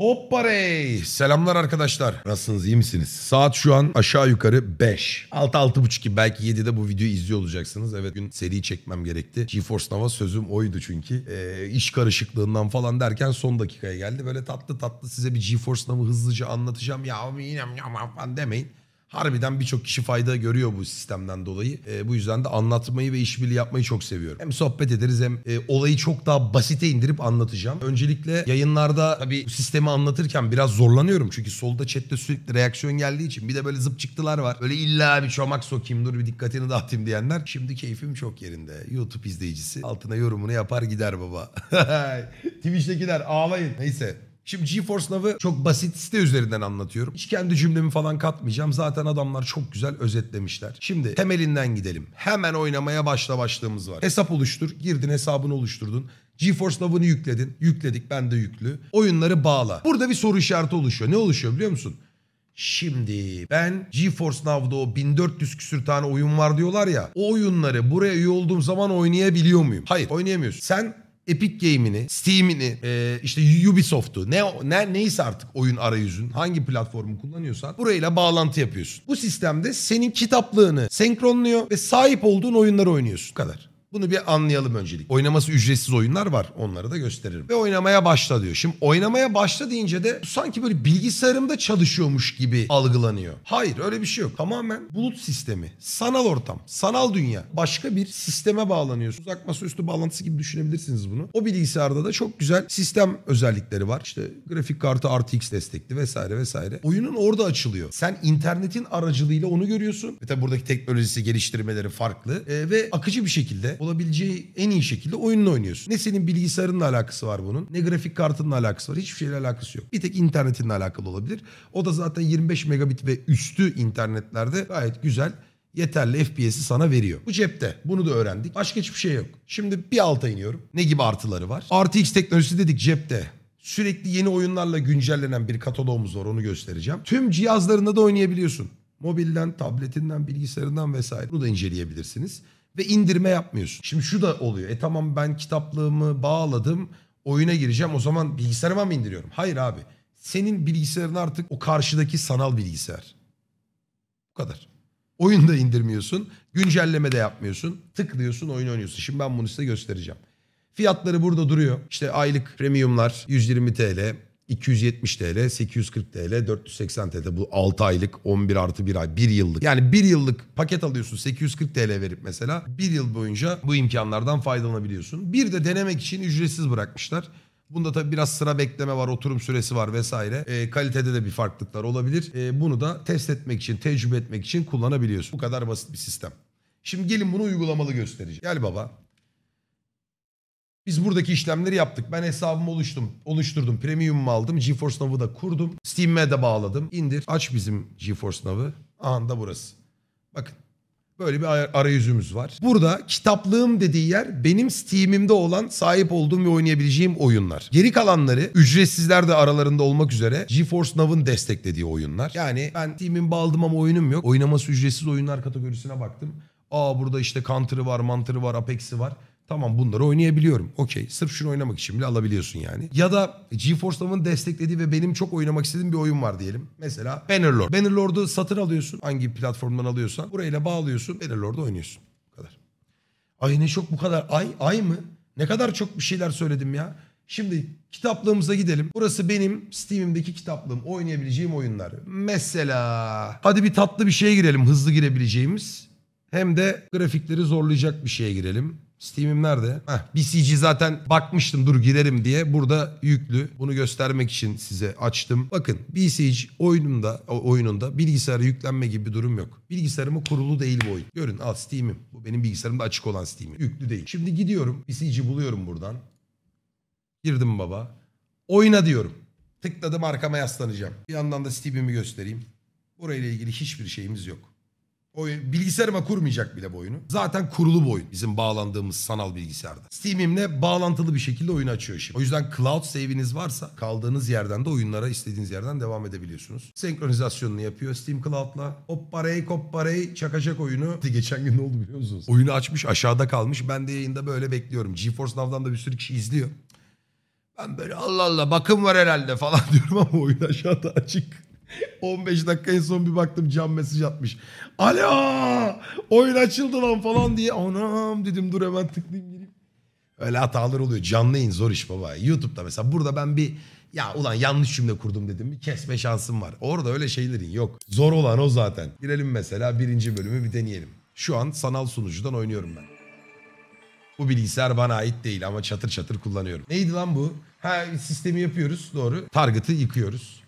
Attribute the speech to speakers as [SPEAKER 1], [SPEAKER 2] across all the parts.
[SPEAKER 1] Hopparey. Selamlar arkadaşlar. Nasılsınız iyi misiniz? Saat şu an aşağı yukarı 5. 6 buçuk gibi belki 7'de bu videoyu izliyor olacaksınız. Evet gün seri çekmem gerekti. GeForce Now'a sözüm oydu çünkü. Ee, iş karışıklığından falan derken son dakikaya geldi. Böyle tatlı tatlı size bir GeForce Now'ı hızlıca anlatacağım. Ya ama yine falan demeyin harbiden birçok kişi fayda görüyor bu sistemden dolayı. E, bu yüzden de anlatmayı ve işbirliği yapmayı çok seviyorum. Hem sohbet ederiz hem e, olayı çok daha basite indirip anlatacağım. Öncelikle yayınlarda tabii bu sistemi anlatırken biraz zorlanıyorum. Çünkü solda chatte sürekli reaksiyon geldiği için bir de böyle zıp çıktılar var. Öyle illa bir çomak sokayım dur bir dikkatini dağıtayım diyenler. Şimdi keyfim çok yerinde. YouTube izleyicisi altına yorumunu yapar gider baba. Twitch'tekiler ağlayın. Neyse Şimdi GeForce Now'ı çok basit site üzerinden anlatıyorum. Hiç kendi cümlemi falan katmayacağım. Zaten adamlar çok güzel özetlemişler. Şimdi temelinden gidelim. Hemen oynamaya başla başlığımız var. Hesap oluştur. Girdin hesabını oluşturdun. GeForce Now'ını yükledin. Yükledik ben de yüklü. Oyunları bağla. Burada bir soru işareti oluşuyor. Ne oluşuyor biliyor musun? Şimdi ben GeForce Now'da o 1400 küsür tane oyun var diyorlar ya. O oyunları buraya üye olduğum zaman oynayabiliyor muyum? Hayır oynayamıyorsun. Sen Epic Game'ini, Steam'ini, e, işte Ubisoft'u ne, ne neyse artık oyun arayüzün hangi platformu kullanıyorsan burayla bağlantı yapıyorsun. Bu sistemde senin kitaplığını senkronluyor ve sahip olduğun oyunları oynuyorsun. Bu kadar. Bunu bir anlayalım öncelik. Oynaması ücretsiz oyunlar var. Onları da gösteririm. Ve oynamaya başla diyor. Şimdi oynamaya başla deyince de sanki böyle bilgisayarımda çalışıyormuş gibi algılanıyor. Hayır öyle bir şey yok. Tamamen bulut sistemi. Sanal ortam. Sanal dünya. Başka bir sisteme bağlanıyorsunuz. Uzak masaüstü bağlantısı gibi düşünebilirsiniz bunu. O bilgisayarda da çok güzel sistem özellikleri var. İşte grafik kartı RTX destekli vesaire vesaire. Oyunun orada açılıyor. Sen internetin aracılığıyla onu görüyorsun. Ve tabi buradaki teknolojisi geliştirmeleri farklı. E, ve akıcı bir şekilde olabileceği en iyi şekilde oyununu oynuyorsun. Ne senin bilgisayarınla alakası var bunun ne grafik kartınla alakası var. Hiçbir şeyle alakası yok. Bir tek internetinle alakalı olabilir. O da zaten 25 megabit ve üstü internetlerde gayet güzel yeterli FPS'i sana veriyor. Bu cepte. Bunu da öğrendik. Başka hiçbir şey yok. Şimdi bir alta iniyorum. Ne gibi artıları var? RTX teknolojisi dedik cepte. Sürekli yeni oyunlarla güncellenen bir kataloğumuz var onu göstereceğim. Tüm cihazlarında da oynayabiliyorsun. Mobilden, tabletinden, bilgisayarından vesaire. Bunu da inceleyebilirsiniz ve indirme yapmıyorsun. Şimdi şu da oluyor. E tamam ben kitaplığımı bağladım oyuna gireceğim o zaman bilgisayarıma mı indiriyorum? Hayır abi. Senin bilgisayarın artık o karşıdaki sanal bilgisayar. Bu kadar. Oyun da indirmiyorsun. Güncelleme de yapmıyorsun. Tıklıyorsun oyun oynuyorsun. Şimdi ben bunu size göstereceğim. Fiyatları burada duruyor. İşte aylık premiumlar 120 TL. 270 TL, 840 TL, 480 TL bu 6 aylık 11 artı 1 ay 1 yıllık. Yani 1 yıllık paket alıyorsun 840 TL verip mesela 1 yıl boyunca bu imkanlardan faydalanabiliyorsun. Bir de denemek için ücretsiz bırakmışlar. Bunda tabii biraz sıra bekleme var, oturum süresi var vesaire. E, kalitede de bir farklılıklar olabilir. E, bunu da test etmek için, tecrübe etmek için kullanabiliyorsun. Bu kadar basit bir sistem. Şimdi gelin bunu uygulamalı göstereceğim. Gel baba. Biz buradaki işlemleri yaptık. Ben hesabımı oluştum, oluşturdum. Premium'u aldım. GeForce Now'ı da kurdum. Steam'e de bağladım. İndir. Aç bizim GeForce Now'ı. Anda burası. Bakın. Böyle bir arayüzümüz var. Burada kitaplığım dediği yer benim Steam'imde olan sahip olduğum ve oynayabileceğim oyunlar. Geri kalanları ücretsizler de aralarında olmak üzere GeForce Now'ın desteklediği oyunlar. Yani ben Steam'in bağladım ama oyunum yok. Oynaması ücretsiz oyunlar kategorisine baktım. Aa burada işte Counter'ı var, Mantır'ı var, Apex'i var. Tamam bunları oynayabiliyorum. Okey. Sırf şunu oynamak için bile alabiliyorsun yani. Ya da GeForce Now'ın desteklediği ve benim çok oynamak istediğim bir oyun var diyelim. Mesela Bannerlord. Bannerlord'u satın alıyorsun. Hangi platformdan alıyorsan. Burayla bağlıyorsun. Bannerlord'u oynuyorsun. Bu kadar. Ay ne çok bu kadar. Ay, ay mı? Ne kadar çok bir şeyler söyledim ya. Şimdi kitaplığımıza gidelim. Burası benim Steam'imdeki kitaplığım. Oynayabileceğim oyunlar. Mesela hadi bir tatlı bir şeye girelim. Hızlı girebileceğimiz. Hem de grafikleri zorlayacak bir şeye girelim. Steam'im nerede? Heh, BCG zaten bakmıştım dur girerim diye. Burada yüklü. Bunu göstermek için size açtım. Bakın BCG oyununda, oyununda bilgisayara yüklenme gibi bir durum yok. Bilgisayarımı kurulu değil bu oyun. Görün al Steam'im. Bu benim bilgisayarımda açık olan Steam'im. Yüklü değil. Şimdi gidiyorum. BCG buluyorum buradan. Girdim baba. Oyna diyorum. Tıkladım arkama yaslanacağım. Bir yandan da Steam'imi göstereyim. Orayla ilgili hiçbir şeyimiz yok. O bilgisayarıma kurmayacak bile bu oyunu. Zaten kurulu bu oyun bizim bağlandığımız sanal bilgisayarda. Steam'imle bağlantılı bir şekilde oyun açıyor şimdi. O yüzden cloud save'iniz varsa kaldığınız yerden de oyunlara istediğiniz yerden devam edebiliyorsunuz. Senkronizasyonunu yapıyor Steam Cloud'la. Hop parayı kop parayı çakacak oyunu. Geçen gün ne oldu biliyor musunuz? Oyunu açmış aşağıda kalmış. Ben de yayında böyle bekliyorum. GeForce Now'dan da bir sürü kişi izliyor. Ben böyle Allah Allah bakım var herhalde falan diyorum ama oyun aşağıda açık. 15 dakika en son bir baktım can mesaj atmış. Alo! Oyun açıldı lan falan diye. Anam dedim dur hemen tıklayayım gireyim. Öyle hatalar oluyor. Canlı yayın zor iş baba. YouTube'da mesela burada ben bir ya ulan yanlış cümle kurdum dedim. Bir kesme şansım var. Orada öyle şeylerin yok. Zor olan o zaten. Girelim mesela birinci bölümü bir deneyelim. Şu an sanal sunucudan oynuyorum ben. Bu bilgisayar bana ait değil ama çatır çatır kullanıyorum. Neydi lan bu? Ha sistemi yapıyoruz doğru. Target'ı yıkıyoruz.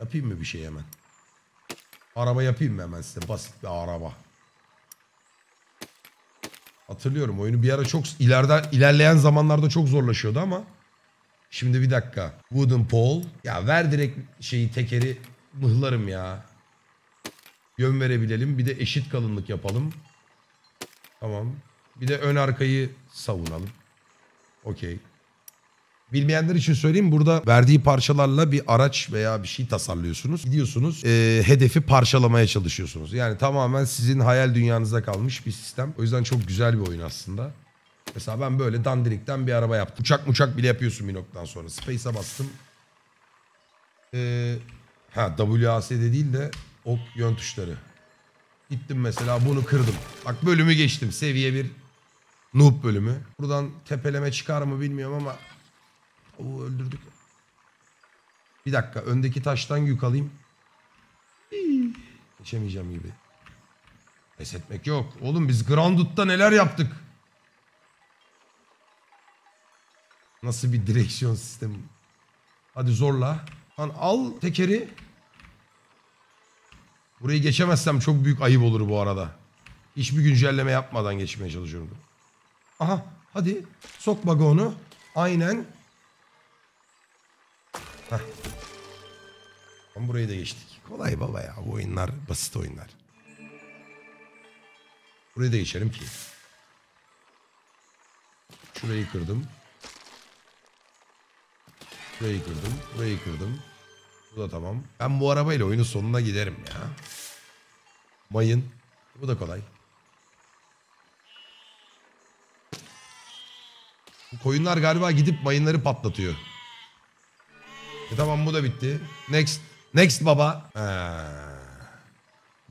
[SPEAKER 1] Yapayım mı bir şey hemen? Araba yapayım mı hemen size? Basit bir araba. Hatırlıyorum oyunu bir ara çok ileride ilerleyen zamanlarda çok zorlaşıyordu ama şimdi bir dakika. Wooden pole. Ya ver direkt şeyi tekeri mıhlarım ya. Yön verebilelim. Bir de eşit kalınlık yapalım. Tamam. Bir de ön arkayı savunalım. Okey. Bilmeyenler için söyleyeyim burada verdiği parçalarla bir araç veya bir şey tasarlıyorsunuz. Gidiyorsunuz e, hedefi parçalamaya çalışıyorsunuz. Yani tamamen sizin hayal dünyanızda kalmış bir sistem. O yüzden çok güzel bir oyun aslında. Mesela ben böyle dandirikten bir araba yaptım. Uçak uçak bile yapıyorsun bir noktadan sonra. Space'e bastım. Ee, ha WASD değil de ok yön tuşları. Gittim mesela bunu kırdım. Bak bölümü geçtim. Seviye bir noob bölümü. Buradan tepeleme çıkar mı bilmiyorum ama Oo öldürdük. Bir dakika öndeki taştan yük alayım. Geçemeyeceğim gibi. Pes etmek yok. Oğlum biz Grandutta neler yaptık? Nasıl bir direksiyon sistemi? Hadi zorla. Lan al tekeri. Burayı geçemezsem çok büyük ayıp olur bu arada. Hiçbir güncelleme yapmadan geçmeye çalışıyorum. Aha hadi sok bagonu. Aynen Heh. burayı da geçtik. Kolay baba ya. Bu oyunlar basit oyunlar. Burayı da geçerim ki. Şurayı kırdım. Burayı kırdım. Burayı kırdım. Bu da tamam. Ben bu arabayla oyunun sonuna giderim ya. Mayın. Bu da kolay. Bu koyunlar galiba gidip mayınları patlatıyor. E tamam bu da bitti. Next. Next baba. Ee,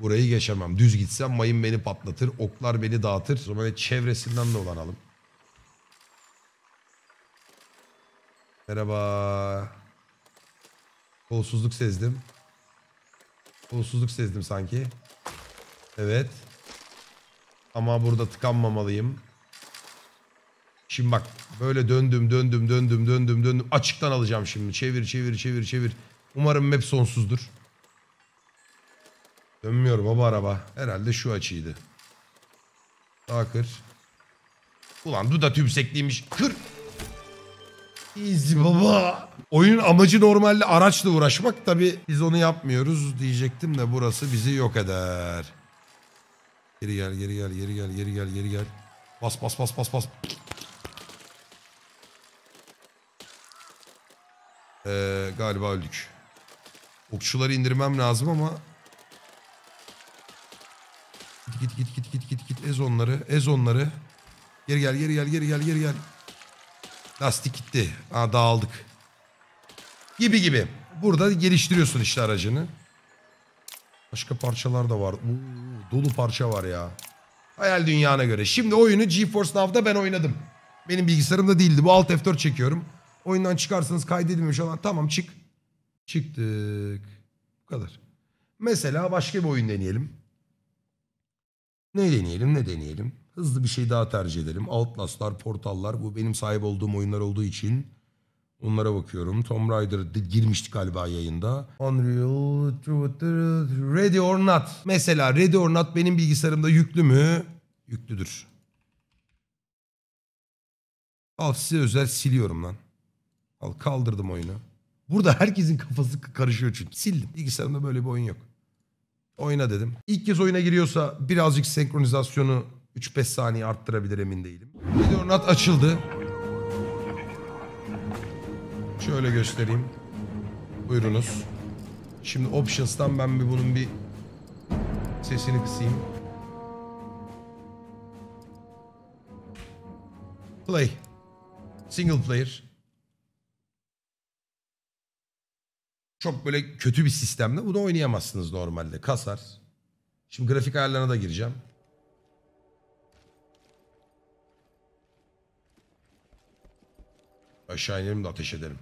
[SPEAKER 1] burayı geçemem. Düz gitsem mayın beni patlatır. Oklar beni dağıtır. O zaman çevresinden alım Merhaba. Kolsuzluk sezdim. Kolsuzluk sezdim sanki. Evet. Ama burada tıkanmamalıyım. Şimdi bak böyle döndüm döndüm döndüm döndüm döndüm. Açıktan alacağım şimdi. Çevir çevir çevir çevir. Umarım map sonsuzdur. Dönmüyor baba araba. Herhalde şu açıydı. Daha kır. Ulan duda tümsekliymiş. Kır. Easy baba. Oyunun amacı normalde araçla uğraşmak. Tabi biz onu yapmıyoruz diyecektim de burası bizi yok eder. Geri gel geri gel geri gel geri gel geri gel. Bas bas bas bas bas. Ee, galiba öldük. Okçuları indirmem lazım ama... Git git git git git git git ez onları ez onları. Geri gel geri gel geri gel geri gel. Lastik gitti. Aa dağıldık. Gibi gibi. Burada geliştiriyorsun işte aracını. Başka parçalar da var. Oo, dolu parça var ya. Hayal dünyana göre. Şimdi oyunu GeForce Now'da ben oynadım. Benim bilgisayarımda değildi. Bu Alt F4 çekiyorum. Oyundan çıkarsanız kaydedilmiş olan tamam çık. Çıktık. Bu kadar. Mesela başka bir oyun deneyelim. Ne deneyelim ne deneyelim. Hızlı bir şey daha tercih edelim. Outlast'lar, Portal'lar bu benim sahip olduğum oyunlar olduğu için onlara bakıyorum. Tomb Raider girmiştik galiba yayında. Unreal, Ready or Not. Mesela Ready or Not benim bilgisayarımda yüklü mü? Yüklüdür. Tavsiye özel siliyorum lan. Al kaldırdım oyunu. Burada herkesin kafası karışıyor çünkü. Sildim. Bilgisayarımda böyle bir oyun yok. Oyna dedim. İlk kez oyuna giriyorsa birazcık senkronizasyonu 3-5 saniye arttırabilir emin değilim. Videonat açıldı. Şöyle göstereyim. Buyurunuz. Şimdi options'tan ben bir bunun bir sesini kısayım. Play. Single player. Çok böyle kötü bir sistemle bunu oynayamazsınız normalde. Kasar. Şimdi grafik ayarlarına da gireceğim. Aşağı inelim de ateş edelim.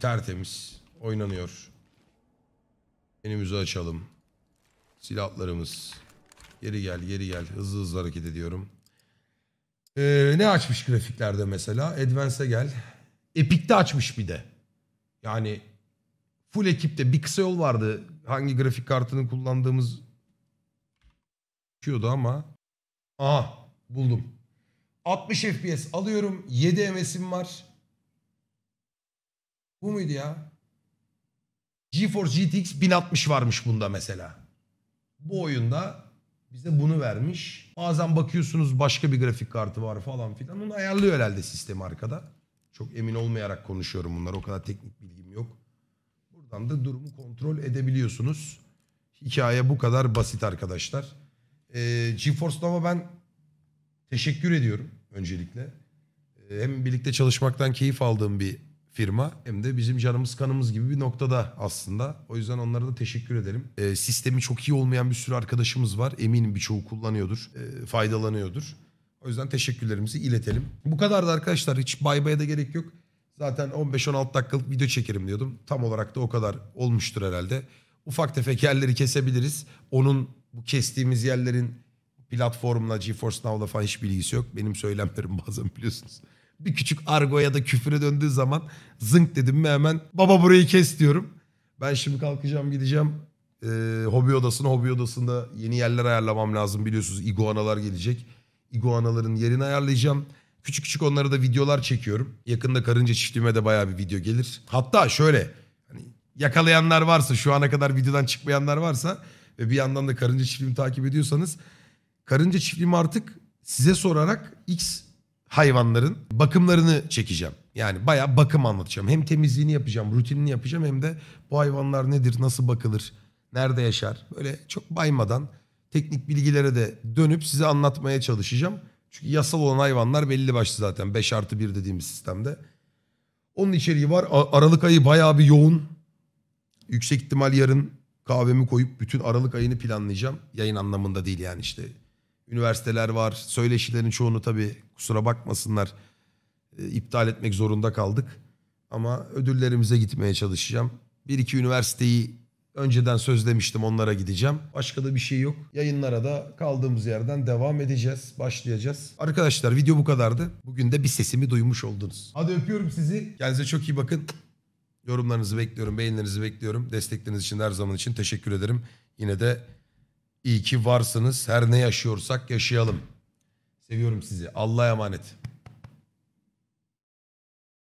[SPEAKER 1] Gayet tertemiz. Oynanıyor. Menümüzü açalım. Silahlarımız. Yeri gel yeri gel. Hızlı hızlı hareket ediyorum. Ee, ne açmış grafiklerde mesela? Advance'e gel. Epic'te açmış bir de. Yani full ekipte bir kısa yol vardı. Hangi grafik kartını kullandığımız çıkıyordu ama. Aha buldum. 60 FPS alıyorum. 7 MS'im var. Bu muydu ya? GeForce GTX 1060 varmış bunda mesela. Bu oyunda bize bunu vermiş. Bazen bakıyorsunuz başka bir grafik kartı var falan filan. Onu ayarlıyor herhalde sistemi arkada. Çok emin olmayarak konuşuyorum bunlar. O kadar teknik bilgim yok. Buradan da durumu kontrol edebiliyorsunuz. Hikaye bu kadar basit arkadaşlar. Ee, GeForce Now'a ben teşekkür ediyorum öncelikle. Ee, hem birlikte çalışmaktan keyif aldığım bir firma hem de bizim canımız kanımız gibi bir noktada aslında. O yüzden onlara da teşekkür edelim. E, ee, sistemi çok iyi olmayan bir sürü arkadaşımız var. Eminim birçoğu kullanıyordur, e, faydalanıyordur. O yüzden teşekkürlerimizi iletelim. Bu kadar da arkadaşlar hiç bay baya da gerek yok. Zaten 15-16 dakikalık video çekerim diyordum. Tam olarak da o kadar olmuştur herhalde. Ufak tefek yerleri kesebiliriz. Onun bu kestiğimiz yerlerin platformla, GeForce Now'la falan hiçbir ilgisi yok. Benim söylemlerim bazen biliyorsunuz bir küçük argo ya da küfüre döndüğü zaman zınk dedim mi hemen baba burayı kes diyorum. Ben şimdi kalkacağım gideceğim e, hobi odasına. Hobi odasında yeni yerler ayarlamam lazım biliyorsunuz. iguanalar gelecek. iguanaların yerini ayarlayacağım. Küçük küçük onlara da videolar çekiyorum. Yakında karınca çiftliğime de bayağı bir video gelir. Hatta şöyle hani yakalayanlar varsa şu ana kadar videodan çıkmayanlar varsa ve bir yandan da karınca çiftliğimi takip ediyorsanız karınca çiftliğimi artık size sorarak X hayvanların bakımlarını çekeceğim. Yani baya bakım anlatacağım. Hem temizliğini yapacağım, rutinini yapacağım hem de bu hayvanlar nedir, nasıl bakılır, nerede yaşar. Böyle çok baymadan teknik bilgilere de dönüp size anlatmaya çalışacağım. Çünkü yasal olan hayvanlar belli başlı zaten 5 artı 1 dediğimiz sistemde. Onun içeriği var. Aralık ayı bayağı bir yoğun. Yüksek ihtimal yarın kahvemi koyup bütün Aralık ayını planlayacağım. Yayın anlamında değil yani işte üniversiteler var. Söyleşilerin çoğunu tabii kusura bakmasınlar e, iptal etmek zorunda kaldık. Ama ödüllerimize gitmeye çalışacağım. Bir iki üniversiteyi önceden sözlemiştim onlara gideceğim. Başka da bir şey yok. Yayınlara da kaldığımız yerden devam edeceğiz, başlayacağız. Arkadaşlar video bu kadardı. Bugün de bir sesimi duymuş oldunuz. Hadi öpüyorum sizi. Kendinize çok iyi bakın. Yorumlarınızı bekliyorum, beğenilerinizi bekliyorum. Destekleriniz için her zaman için teşekkür ederim. Yine de İyi ki varsınız. Her ne yaşıyorsak yaşayalım. Seviyorum sizi. Allah'a emanet.